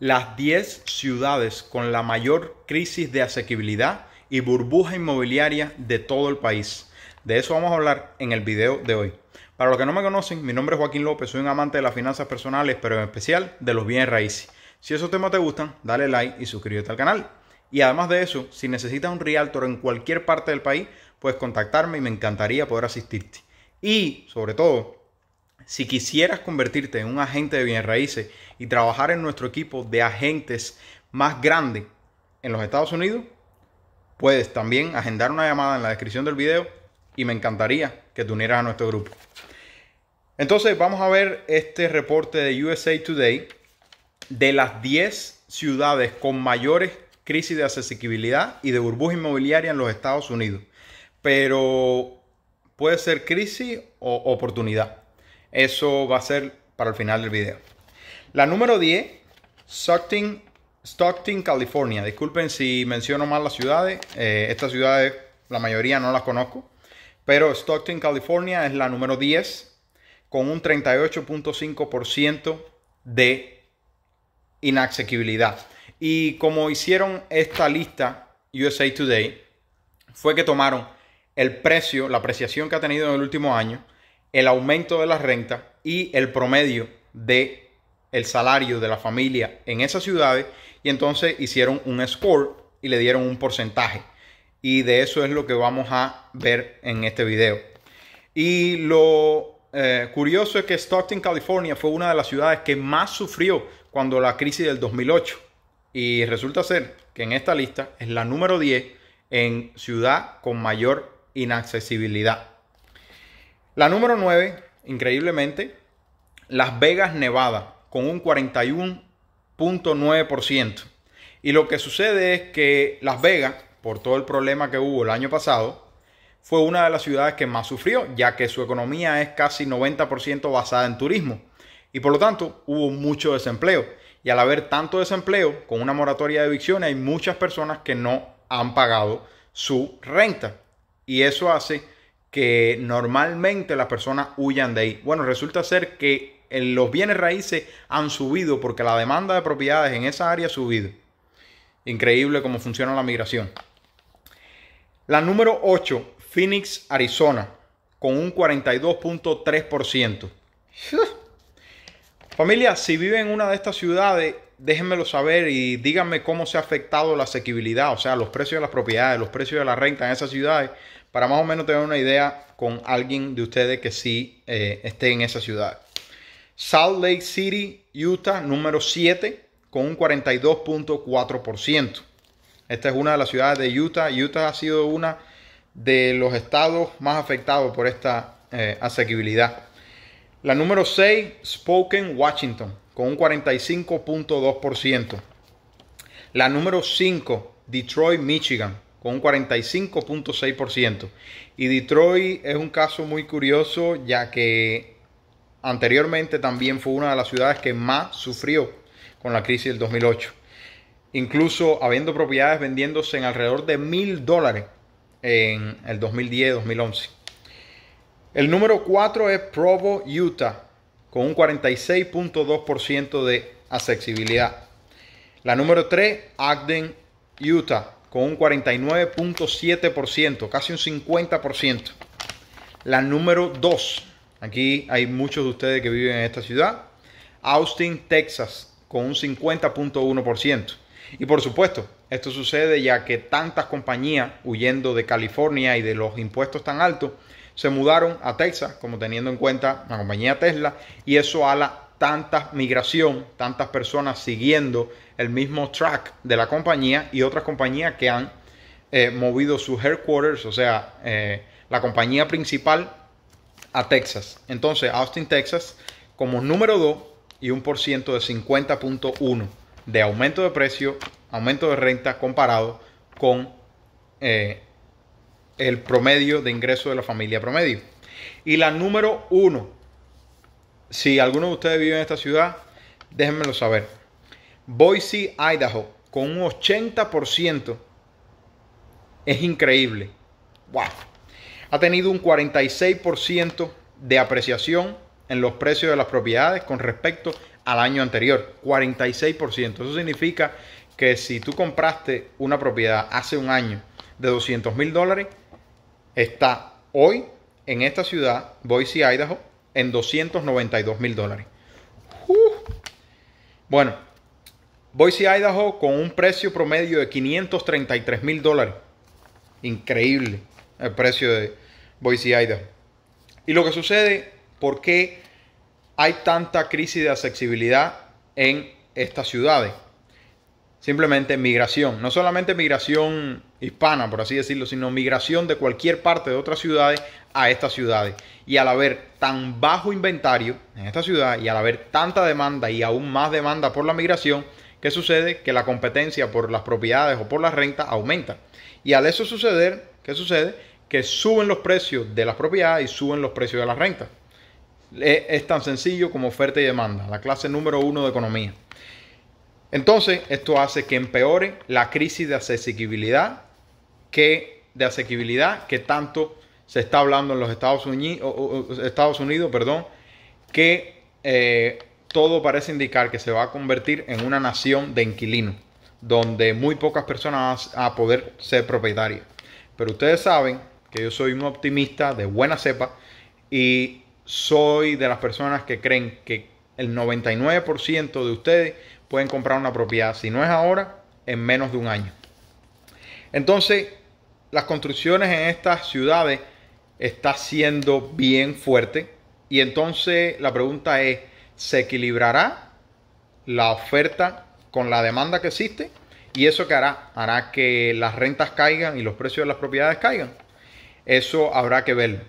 Las 10 ciudades con la mayor crisis de asequibilidad y burbuja inmobiliaria de todo el país. De eso vamos a hablar en el video de hoy. Para los que no me conocen, mi nombre es Joaquín López, soy un amante de las finanzas personales, pero en especial de los bienes raíces. Si esos temas te gustan, dale like y suscríbete al canal. Y además de eso, si necesitas un realtor en cualquier parte del país, puedes contactarme y me encantaría poder asistirte. Y sobre todo, si quisieras convertirte en un agente de bienes raíces y trabajar en nuestro equipo de agentes más grande en los Estados Unidos, puedes también agendar una llamada en la descripción del video y me encantaría que te unieras a nuestro grupo. Entonces vamos a ver este reporte de USA Today de las 10 ciudades con mayores crisis de accesibilidad y de burbuja inmobiliaria en los Estados Unidos. Pero puede ser crisis o oportunidad. Eso va a ser para el final del video. La número 10, Stockton, Stockton California. Disculpen si menciono mal las ciudades. Eh, estas ciudades, la mayoría no las conozco. Pero Stockton, California es la número 10 con un 38.5% de inaccesibilidad. Y como hicieron esta lista USA Today, fue que tomaron el precio, la apreciación que ha tenido en el último año, el aumento de la renta y el promedio de el salario de la familia en esas ciudades y entonces hicieron un score y le dieron un porcentaje. Y de eso es lo que vamos a ver en este video. Y lo eh, curioso es que Stockton, California fue una de las ciudades que más sufrió cuando la crisis del 2008. Y resulta ser que en esta lista es la número 10 en ciudad con mayor inaccesibilidad. La número 9, increíblemente, Las Vegas, Nevada, con un 41.9%. Y lo que sucede es que Las Vegas, por todo el problema que hubo el año pasado, fue una de las ciudades que más sufrió, ya que su economía es casi 90% basada en turismo. Y por lo tanto, hubo mucho desempleo. Y al haber tanto desempleo, con una moratoria de evicción, hay muchas personas que no han pagado su renta. Y eso hace que normalmente las personas huyan de ahí. Bueno, resulta ser que los bienes raíces han subido porque la demanda de propiedades en esa área ha subido. Increíble cómo funciona la migración. La número 8, Phoenix, Arizona, con un 42.3%. Familia, si vive en una de estas ciudades, déjenmelo saber y díganme cómo se ha afectado la asequibilidad, o sea, los precios de las propiedades, los precios de la renta en esas ciudades, para más o menos tener una idea con alguien de ustedes que sí eh, esté en esa ciudad. Salt Lake City, Utah, número 7, con un 42.4%. Esta es una de las ciudades de Utah. Utah ha sido una de los estados más afectados por esta eh, asequibilidad. La número 6, Spoken, Washington, con un 45.2%. La número 5, Detroit, Michigan, con un 45.6%. Y Detroit es un caso muy curioso, ya que anteriormente también fue una de las ciudades que más sufrió con la crisis del 2008. Incluso habiendo propiedades vendiéndose en alrededor de mil dólares en el 2010-2011. El número 4 es Provo, Utah, con un 46.2% de accesibilidad. La número 3, Agden, Utah, con un 49.7%, casi un 50%. La número 2, aquí hay muchos de ustedes que viven en esta ciudad, Austin, Texas, con un 50.1%. Y por supuesto, esto sucede ya que tantas compañías huyendo de California y de los impuestos tan altos, se mudaron a Texas, como teniendo en cuenta la compañía Tesla, y eso la tanta migración, tantas personas siguiendo el mismo track de la compañía y otras compañías que han eh, movido sus headquarters, o sea, eh, la compañía principal a Texas. Entonces, Austin, Texas, como número 2 y un por ciento de 50.1 de aumento de precio, aumento de renta comparado con eh, el promedio de ingreso de la familia promedio. Y la número uno, si alguno de ustedes vive en esta ciudad, déjenmelo saber. Boise, Idaho, con un 80%, es increíble. ¡Wow! Ha tenido un 46% de apreciación en los precios de las propiedades con respecto al año anterior. 46%. Eso significa que si tú compraste una propiedad hace un año de 200 mil dólares, está hoy en esta ciudad, Boise, Idaho, en 292 mil dólares. Uh. Bueno, Boise, Idaho, con un precio promedio de 533 mil dólares. Increíble el precio de Boise, Idaho. Y lo que sucede, ¿por qué hay tanta crisis de accesibilidad en estas ciudades? Simplemente migración. No solamente migración hispana, por así decirlo, sino migración de cualquier parte de otras ciudades a estas ciudades. Y al haber tan bajo inventario en esta ciudad y al haber tanta demanda y aún más demanda por la migración, ¿qué sucede? Que la competencia por las propiedades o por las rentas aumenta. Y al eso suceder, ¿qué sucede? Que suben los precios de las propiedades y suben los precios de las rentas. Es tan sencillo como oferta y demanda, la clase número uno de economía. Entonces, esto hace que empeore la crisis de accesibilidad que de asequibilidad que tanto se está hablando en los Estados Unidos, Estados Unidos perdón, que eh, todo parece indicar que se va a convertir en una nación de inquilinos, donde muy pocas personas van a poder ser propietarias. Pero ustedes saben que yo soy un optimista de buena cepa y soy de las personas que creen que el 99% de ustedes pueden comprar una propiedad, si no es ahora, en menos de un año. Entonces, las construcciones en estas ciudades está siendo bien fuerte. Y entonces la pregunta es, ¿se equilibrará la oferta con la demanda que existe? ¿Y eso qué hará? Hará que las rentas caigan y los precios de las propiedades caigan. Eso habrá que ver.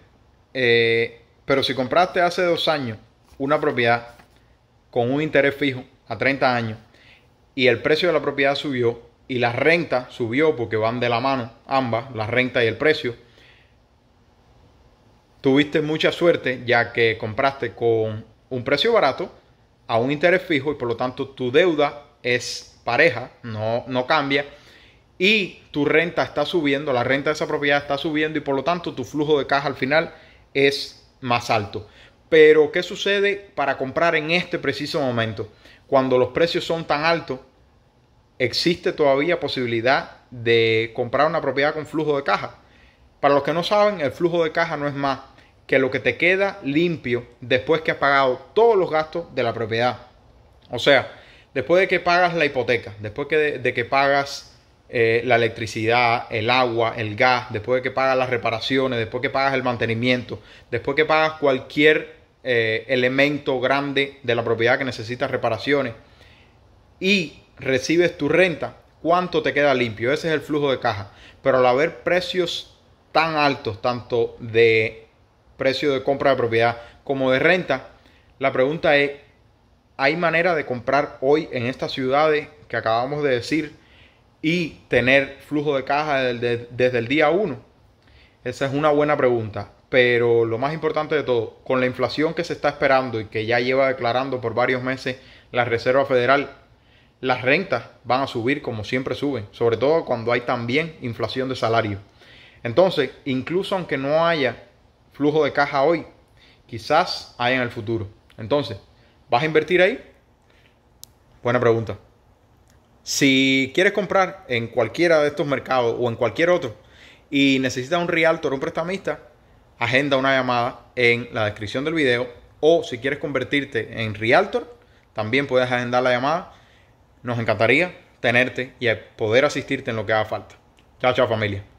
Eh, pero si compraste hace dos años una propiedad con un interés fijo a 30 años y el precio de la propiedad subió y la renta subió porque van de la mano ambas, la renta y el precio. Tuviste mucha suerte ya que compraste con un precio barato a un interés fijo y por lo tanto tu deuda es pareja, no, no cambia y tu renta está subiendo, la renta de esa propiedad está subiendo y por lo tanto tu flujo de caja al final es más alto. Pero ¿qué sucede para comprar en este preciso momento? Cuando los precios son tan altos, existe todavía posibilidad de comprar una propiedad con flujo de caja. Para los que no saben, el flujo de caja no es más que lo que te queda limpio después que has pagado todos los gastos de la propiedad. O sea, después de que pagas la hipoteca, después de, que pagas eh, la electricidad, el agua, el gas, después de que pagas las reparaciones, después que pagas el mantenimiento, después que pagas cualquier eh, elemento grande de la propiedad que necesita reparaciones, y recibes tu renta, cuánto te queda limpio. Ese es el flujo de caja. Pero al haber precios tan altos, tanto de precio de compra de propiedad como de renta, la pregunta es, ¿hay manera de comprar hoy en estas ciudades que acabamos de decir y tener flujo de caja desde, el día 1? Esa es una buena pregunta. Pero lo más importante de todo, con la inflación que se está esperando y que ya lleva declarando por varios meses la Reserva Federal, las rentas van a subir como siempre suben, sobre todo cuando hay también inflación de salario. Entonces, incluso aunque no haya flujo de caja hoy, quizás haya en el futuro. Entonces, ¿vas a invertir ahí? Buena pregunta. Si quieres comprar en cualquiera de estos mercados o en cualquier otro y necesitas un realtor o un prestamista, agenda una llamada en la descripción del video o si quieres convertirte en realtor, también puedes agendar la llamada nos encantaría tenerte y poder asistirte en lo que haga falta. Chao, chao familia.